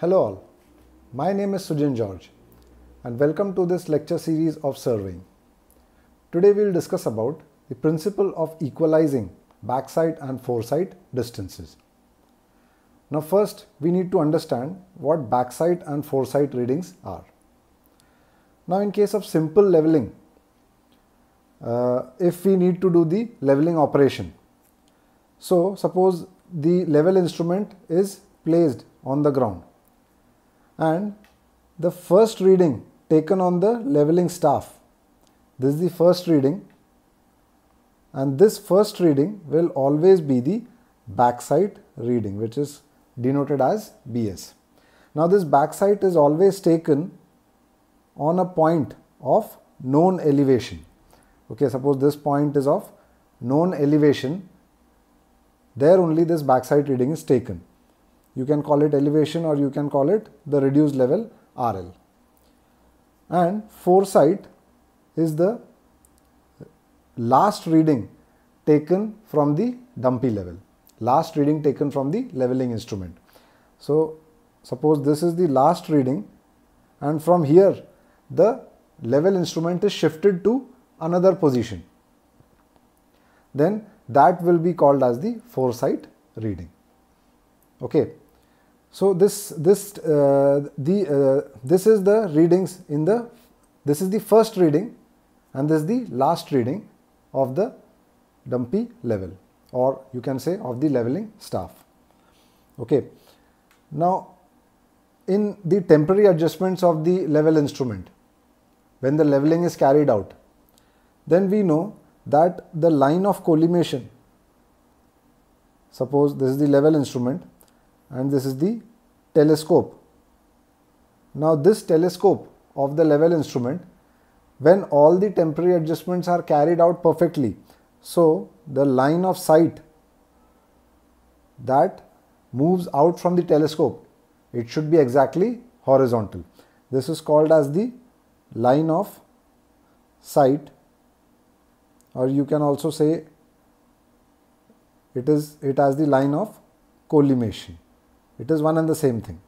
Hello all, my name is Sujin George and welcome to this lecture series of surveying. Today we will discuss about the principle of equalizing backside and foresight distances. Now first we need to understand what backside and foresight readings are. Now in case of simple leveling, uh, if we need to do the leveling operation. So suppose the level instrument is placed on the ground and the first reading taken on the leveling staff. This is the first reading and this first reading will always be the backside reading which is denoted as BS. Now this backside is always taken on a point of known elevation. Okay, suppose this point is of known elevation, there only this backside reading is taken. You can call it elevation or you can call it the reduced level RL. And foresight is the last reading taken from the dumpy level. Last reading taken from the leveling instrument. So suppose this is the last reading and from here the level instrument is shifted to another position. Then that will be called as the foresight reading. Okay. So this this uh, the uh, this is the readings in the this is the first reading and this is the last reading of the dumpy level or you can say of the leveling staff. Okay. Now in the temporary adjustments of the level instrument when the leveling is carried out then we know that the line of collimation suppose this is the level instrument and this is the telescope. Now this telescope of the level instrument when all the temporary adjustments are carried out perfectly so the line of sight that moves out from the telescope it should be exactly horizontal. This is called as the line of sight or you can also say it is it has the line of collimation. It is one and the same thing.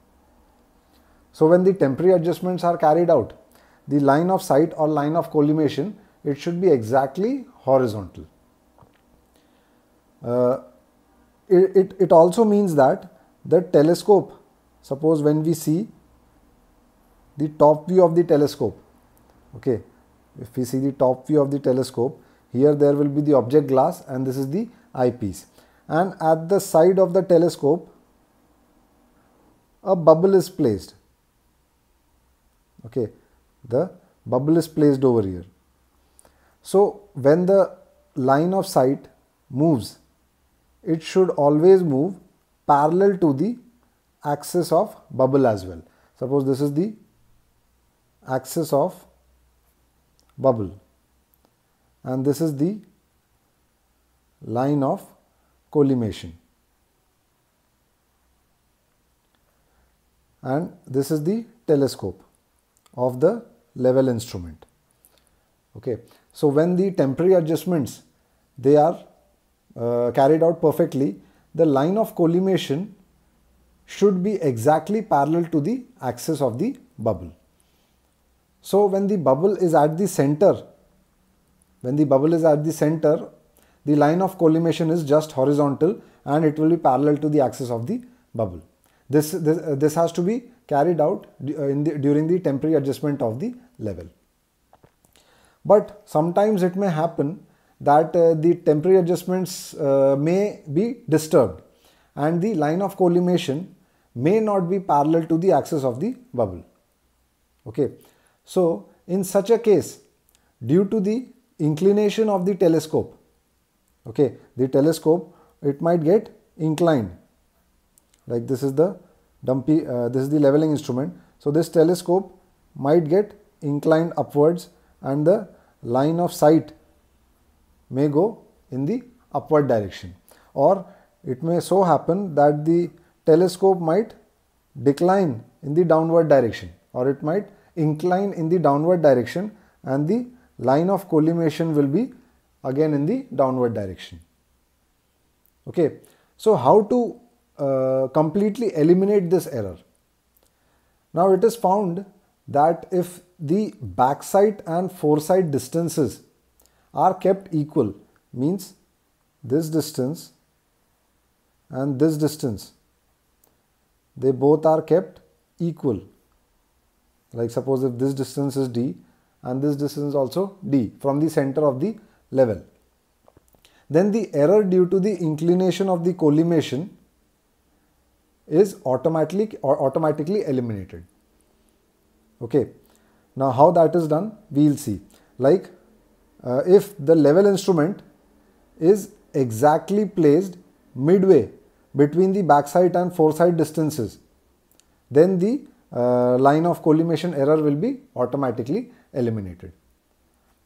So when the temporary adjustments are carried out, the line of sight or line of collimation, it should be exactly horizontal. Uh, it, it, it also means that the telescope, suppose when we see the top view of the telescope, okay, if we see the top view of the telescope, here there will be the object glass and this is the eyepiece. And at the side of the telescope, a bubble is placed okay the bubble is placed over here so when the line of sight moves it should always move parallel to the axis of bubble as well suppose this is the axis of bubble and this is the line of collimation and this is the telescope of the level instrument okay so when the temporary adjustments they are uh, carried out perfectly the line of collimation should be exactly parallel to the axis of the bubble so when the bubble is at the center when the bubble is at the center the line of collimation is just horizontal and it will be parallel to the axis of the bubble this, this, uh, this has to be carried out uh, in the, during the temporary adjustment of the level. But sometimes it may happen that uh, the temporary adjustments uh, may be disturbed and the line of collimation may not be parallel to the axis of the bubble. Okay. So, in such a case, due to the inclination of the telescope, okay, the telescope, it might get inclined like this is the dumpy uh, this is the leveling instrument so this telescope might get inclined upwards and the line of sight may go in the upward direction or it may so happen that the telescope might decline in the downward direction or it might incline in the downward direction and the line of collimation will be again in the downward direction okay so how to uh, completely eliminate this error. Now it is found that if the backsight and foresight distances are kept equal means this distance and this distance they both are kept equal like suppose if this distance is d and this distance also d from the center of the level then the error due to the inclination of the collimation is automatically or automatically eliminated. Okay. Now how that is done, we will see. Like uh, if the level instrument is exactly placed midway between the backside and foreside distances, then the uh, line of collimation error will be automatically eliminated.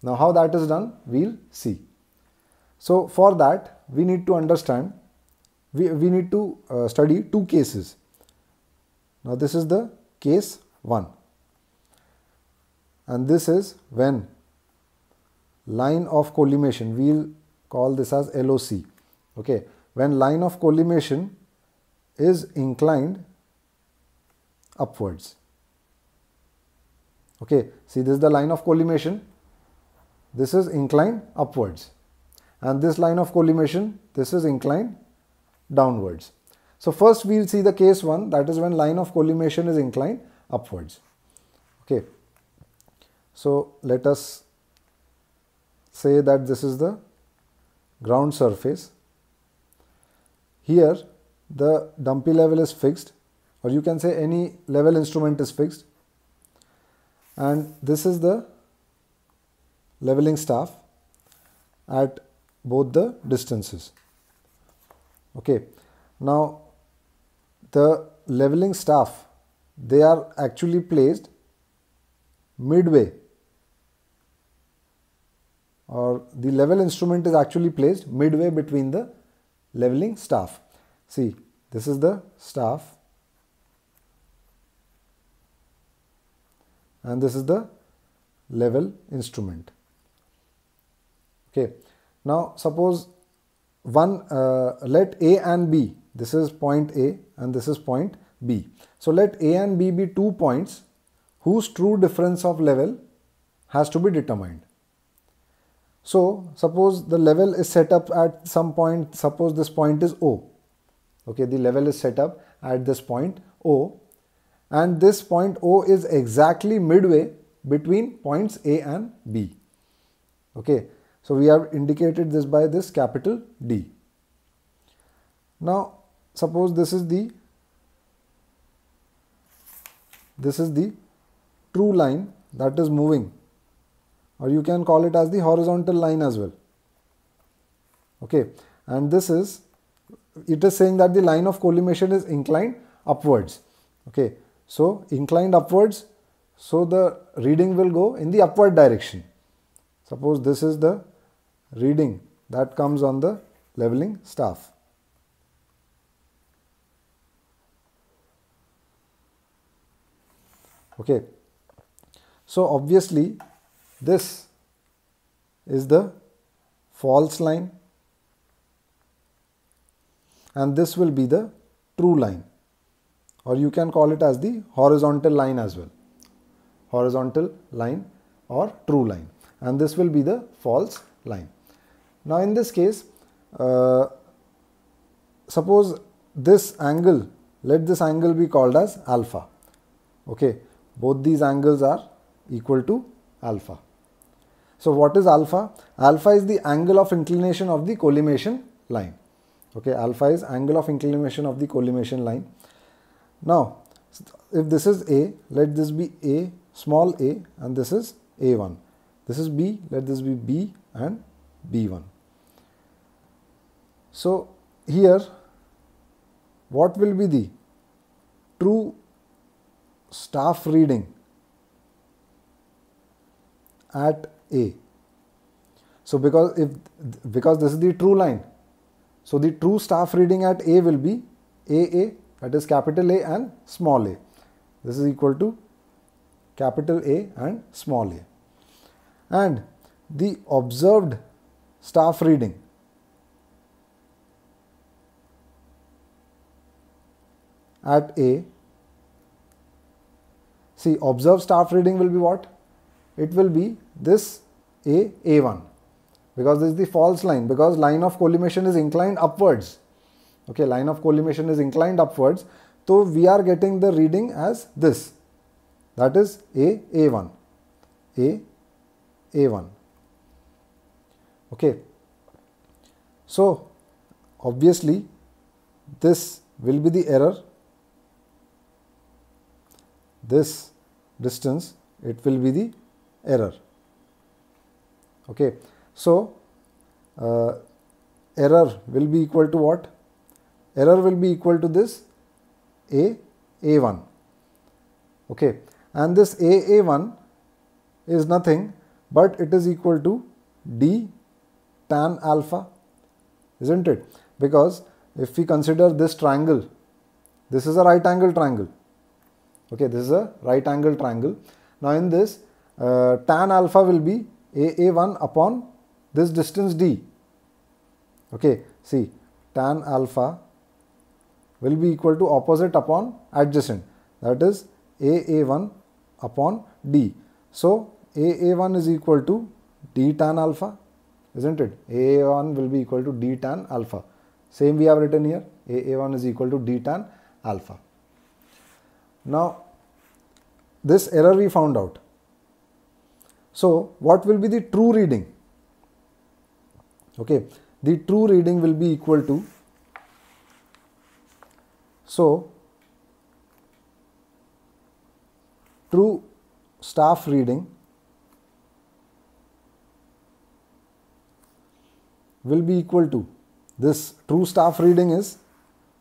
Now how that is done, we will see. So for that, we need to understand we, we need to uh, study two cases. Now this is the case 1 and this is when line of collimation we will call this as LOC okay when line of collimation is inclined upwards okay see this is the line of collimation this is inclined upwards and this line of collimation this is inclined downwards. So first we'll see the case 1 that is when line of collimation is inclined upwards. Okay. So let us say that this is the ground surface. Here the dumpy level is fixed or you can say any level instrument is fixed and this is the leveling staff at both the distances okay now the leveling staff they are actually placed midway or the level instrument is actually placed midway between the leveling staff see this is the staff and this is the level instrument okay now suppose one uh, let a and b this is point a and this is point b so let a and b be two points whose true difference of level has to be determined so suppose the level is set up at some point suppose this point is o okay the level is set up at this point o and this point o is exactly midway between points a and b okay so we have indicated this by this capital D. Now suppose this is the this is the true line that is moving or you can call it as the horizontal line as well okay and this is it is saying that the line of collimation is inclined upwards okay so inclined upwards so the reading will go in the upward direction suppose this is the reading that comes on the leveling staff. Okay. So obviously this is the false line and this will be the true line or you can call it as the horizontal line as well horizontal line or true line and this will be the false line now in this case, uh, suppose this angle, let this angle be called as alpha. Okay, both these angles are equal to alpha. So what is alpha? Alpha is the angle of inclination of the collimation line. Okay, alpha is angle of inclination of the collimation line. Now, if this is A, let this be A, small a and this is A1. This is B, let this be B and B1. So, here what will be the true staff reading at A? So, because if because this is the true line, so the true staff reading at A will be AA that is capital A and small a. This is equal to capital A and small a. And the observed staff reading at A. See, observed staff reading will be what? It will be this A, A1 because this is the false line because line of collimation is inclined upwards. Okay, line of collimation is inclined upwards. So, we are getting the reading as this that is A, A1, A, A1. Okay. So, obviously, this will be the error this distance it will be the error. Okay. So, uh, error will be equal to what? Error will be equal to this A A1. Okay. And this A A1 is nothing but it is equal to D tan alpha isn't it? Because if we consider this triangle, this is a right angle triangle okay this is a right angle triangle now in this uh, tan alpha will be aa1 upon this distance d okay see tan alpha will be equal to opposite upon adjacent that is aa1 upon d so aa1 is equal to d tan alpha isn't it aa1 will be equal to d tan alpha same we have written here aa1 is equal to d tan alpha now, this error we found out. So, what will be the true reading? Okay, the true reading will be equal to so true staff reading will be equal to this true staff reading is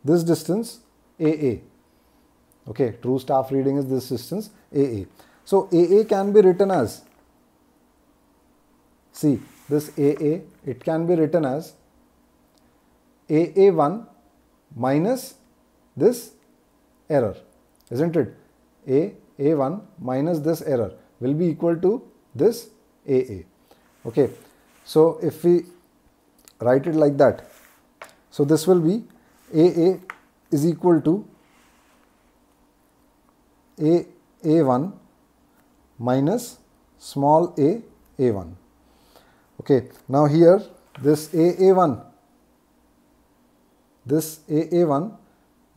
this distance AA Okay, true staff reading is this distance AA. So AA can be written as, see this AA, it can be written as AA1 minus this error, isn't it? A, A1 minus this error will be equal to this AA. Okay, so if we write it like that, so this will be AA is equal to a a1 minus small a a1. Okay. Now here this a a1 this a a1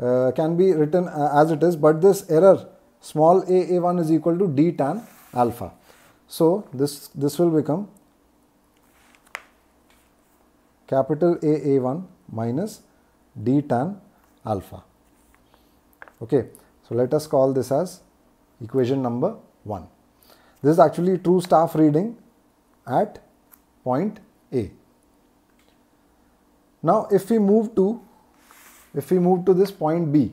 uh, can be written uh, as it is but this error small a a1 is equal to d tan alpha. So this this will become capital A A1 minus D tan alpha. Okay. So let us call this as equation number 1. This is actually true staff reading at point A. Now if we move to if we move to this point B,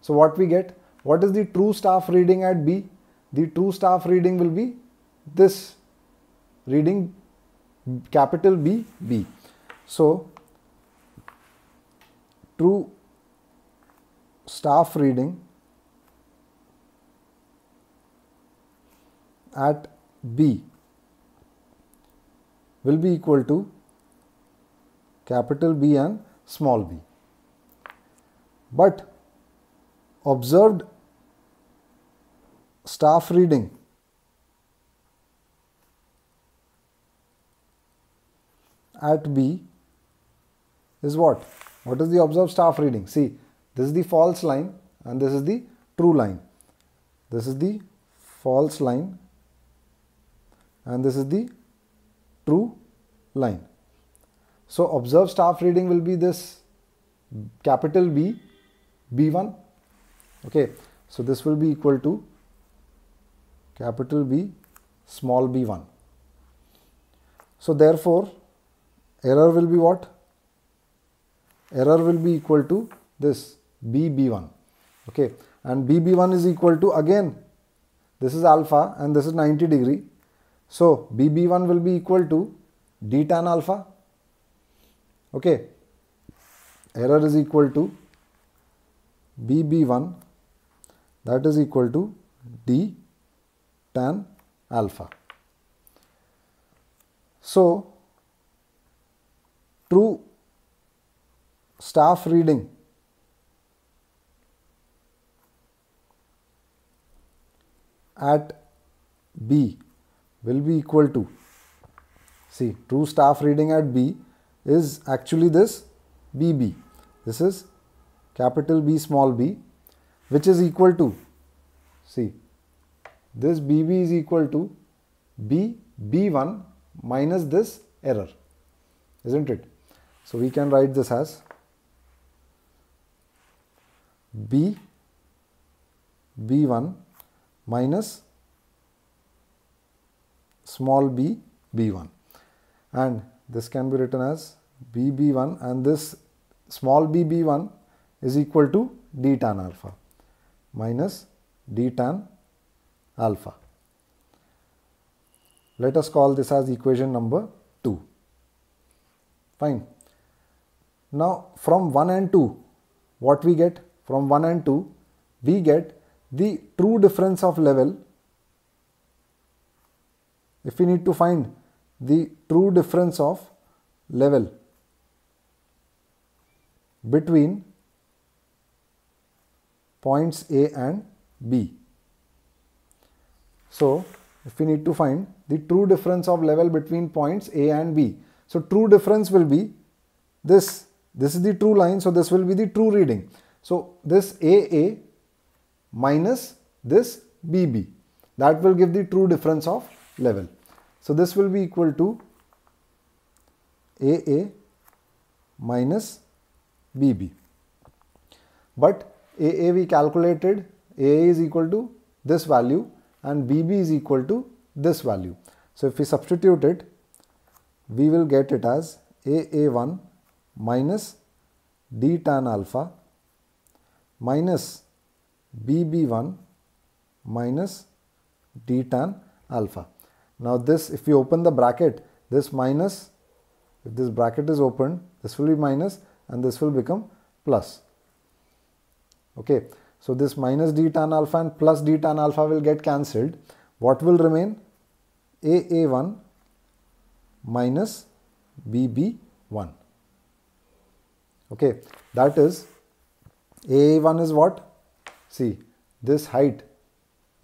so what we get? What is the true staff reading at B? The true staff reading will be this reading capital B B. So true staff reading at B will be equal to capital B and small b. But observed staff reading at B is what? What is the observed staff reading? See, this is the false line and this is the true line. This is the false line and this is the true line. So observed staff reading will be this capital B B1 okay so this will be equal to capital B small b1 so therefore error will be what error will be equal to this B B one okay and B one is equal to again this is alpha and this is 90 degree so, BB1 will be equal to d tan alpha. Okay. Error is equal to BB1 that is equal to d tan alpha. So, true staff reading at B will be equal to see true staff reading at B is actually this BB. This is capital B small b which is equal to see this BB is equal to B B1 minus this error isn't it? So we can write this as B B1 minus small b b1 and this can be written as b one and this small b one is equal to d tan alpha minus d tan alpha. Let us call this as equation number 2. Fine. Now from 1 and 2 what we get? From 1 and 2 we get the true difference of level if we need to find the true difference of level between points A and B. So, if we need to find the true difference of level between points A and B. So, true difference will be this, this is the true line, so this will be the true reading. So, this AA minus this BB that will give the true difference of level. So this will be equal to AA minus BB. But AA we calculated, AA is equal to this value and BB is equal to this value. So if we substitute it, we will get it as AA1 minus D tan alpha minus BB1 minus D tan alpha. Now this, if we open the bracket, this minus, if this bracket is opened, this will be minus and this will become plus. Okay, so this minus d tan alpha and plus d tan alpha will get cancelled. What will remain? A a one minus b b one Okay, that is AA1 is what? See, this height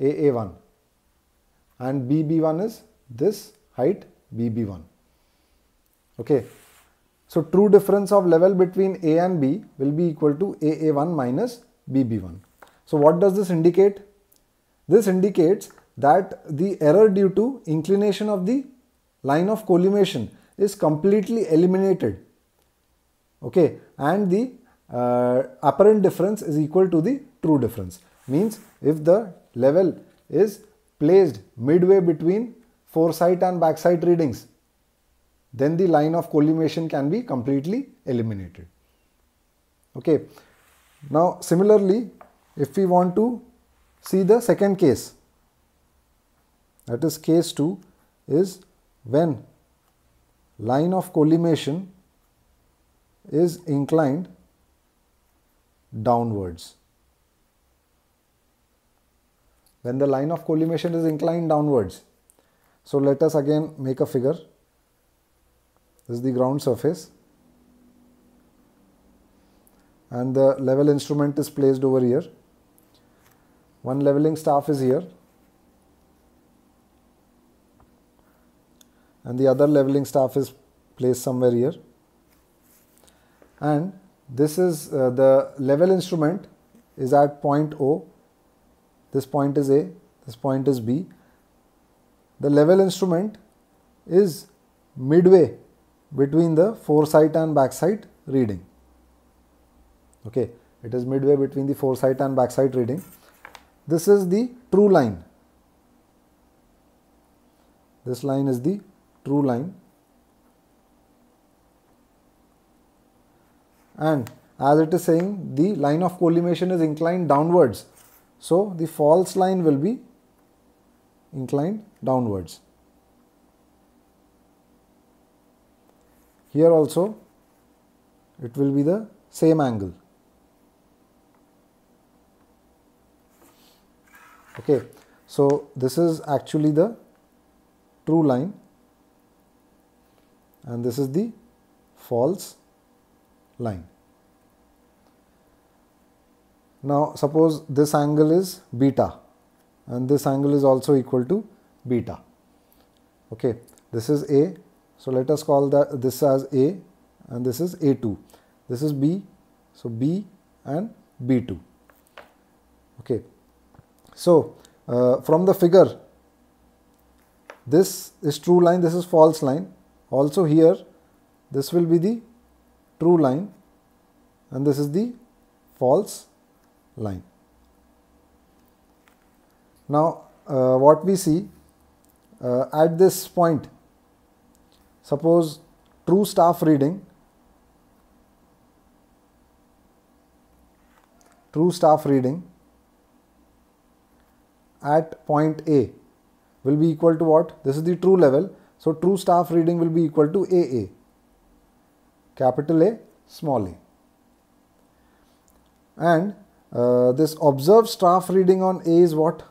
a a one and BB1 is this height BB1. Okay. So true difference of level between A and B will be equal to AA1 minus BB1. So what does this indicate? This indicates that the error due to inclination of the line of collimation is completely eliminated. Okay. And the uh, apparent difference is equal to the true difference. Means if the level is placed midway between foresight and backsight readings, then the line of collimation can be completely eliminated. Okay. Now, similarly, if we want to see the second case, that is case 2 is when line of collimation is inclined downwards when the line of collimation is inclined downwards. So let us again make a figure. This is the ground surface and the level instrument is placed over here. One leveling staff is here and the other leveling staff is placed somewhere here and this is uh, the level instrument is at point O this point is A, this point is B. The level instrument is midway between the foresight and backside reading. Okay, it is midway between the foresight and backside reading. This is the true line. This line is the true line. And as it is saying, the line of collimation is inclined downwards so, the false line will be inclined downwards. Here also it will be the same angle. Okay. So, this is actually the true line and this is the false line. Now suppose this angle is beta and this angle is also equal to beta. Okay, this is A. So let us call that this as A and this is A2. This is B. So B and B2. Okay. So uh, from the figure, this is true line, this is false line. Also here, this will be the true line and this is the false line. Now, uh, what we see uh, at this point, suppose true staff reading, true staff reading at point A will be equal to what? This is the true level. So, true staff reading will be equal to AA, capital A, small a. And uh, this observed staff reading on A is what?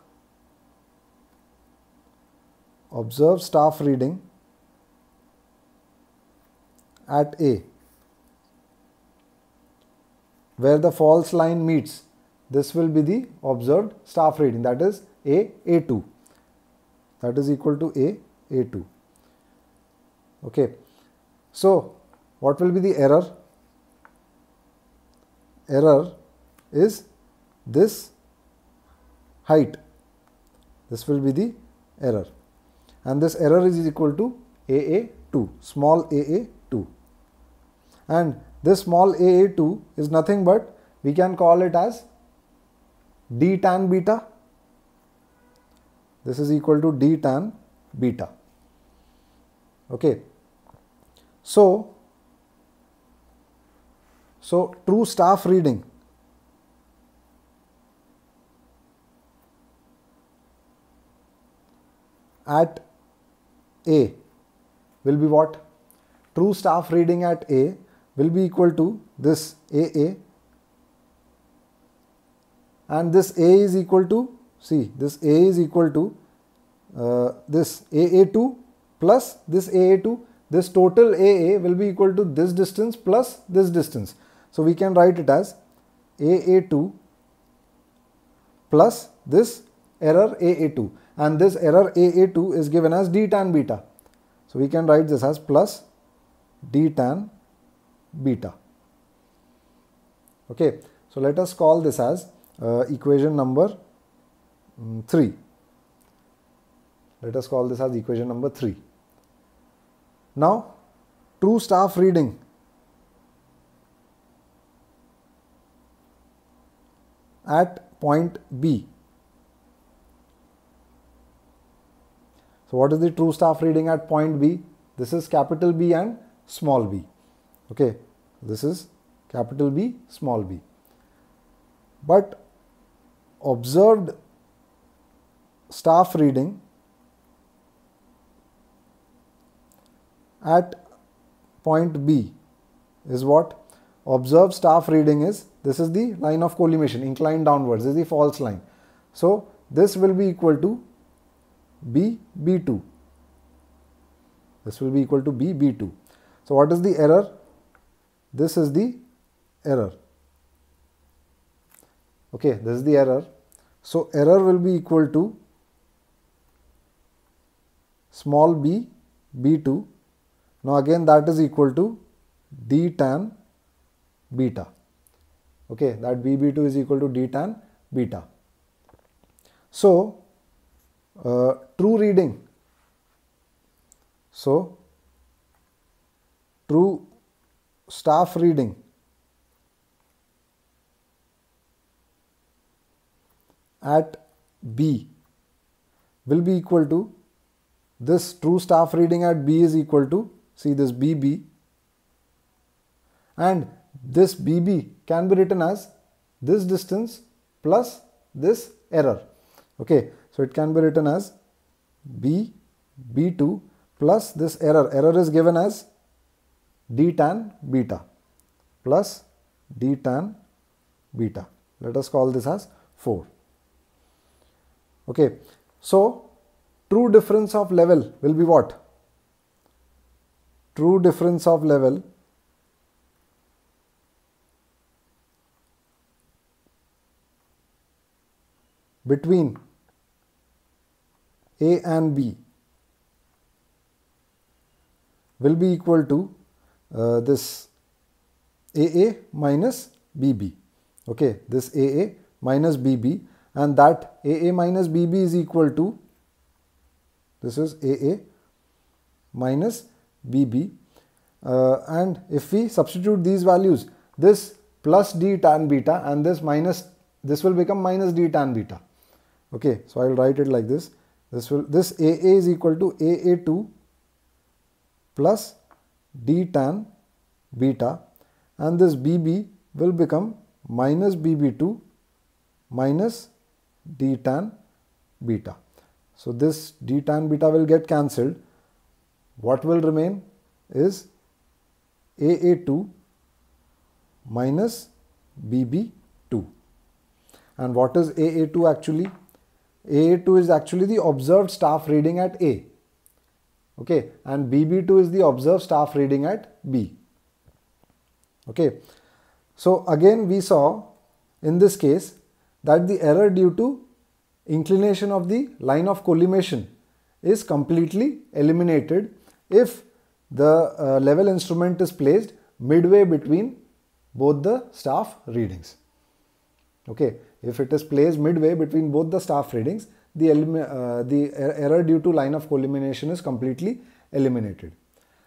Observed staff reading at A where the false line meets. This will be the observed staff reading that is A A2 that is equal to A A2. Okay. So, what will be the error? Error is this height. This will be the error and this error is equal to AA2, small AA2 and this small AA2 is nothing but we can call it as d tan beta. This is equal to d tan beta. Okay. So, so true staff reading at A will be what? True staff reading at A will be equal to this AA and this A is equal to, see this A is equal to uh, this AA2 plus this AA2. This total AA will be equal to this distance plus this distance. So, we can write it as AA2 plus this error AA2 and this error AA2 is given as d tan beta. So we can write this as plus d tan beta. Okay, so let us call this as uh, equation number um, 3. Let us call this as equation number 3. Now, true staff reading. at point B So what is the true staff reading at point B? This is capital B and small b. Okay, this is capital B, small b. But observed staff reading at point B is what? Observed staff reading is, this is the line of collimation, inclined downwards, this is the false line. So, this will be equal to B B2. This will be equal to B B2. So what is the error? This is the error. Okay, this is the error. So error will be equal to small b b2. Now again that is equal to d tan beta. Okay, that b b2 is equal to d tan beta. So uh, true reading. So, true staff reading. at B will be equal to this true staff reading at B is equal to see this BB and this BB can be written as this distance plus this error. Okay, so it can be written as B B2 plus this error. Error is given as d tan beta plus d tan beta. Let us call this as 4. Okay. So true difference of level will be what? True difference of level between a and B will be equal to uh, this AA minus BB. Okay, this AA minus BB and that AA minus BB is equal to this is AA minus BB uh, and if we substitute these values this plus d tan beta and this minus this will become minus d tan beta okay so I will write it like this this will this AA is equal to AA2 plus D tan beta and this BB will become minus BB2 minus D tan beta. So this D tan beta will get cancelled. What will remain is AA2 minus BB2. And what is AA2 actually? A2 is actually the observed staff reading at A. Okay, and BB2 is the observed staff reading at B. Okay, so again we saw in this case that the error due to inclination of the line of collimation is completely eliminated if the uh, level instrument is placed midway between both the staff readings okay if it is placed midway between both the staff readings the, uh, the er, error due to line of collimation is completely eliminated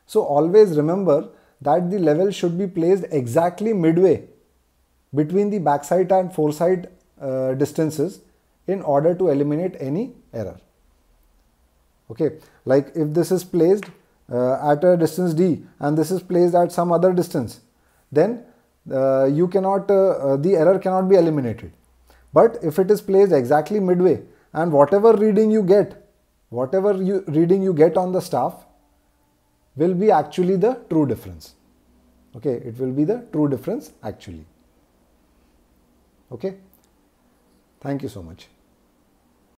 so always remember that the level should be placed exactly midway between the backside and foreside uh, distances in order to eliminate any error okay like if this is placed uh, at a distance d and this is placed at some other distance then uh, you cannot, uh, uh, the error cannot be eliminated. But if it is placed exactly midway and whatever reading you get, whatever you, reading you get on the staff will be actually the true difference. Okay, it will be the true difference actually. Okay, thank you so much.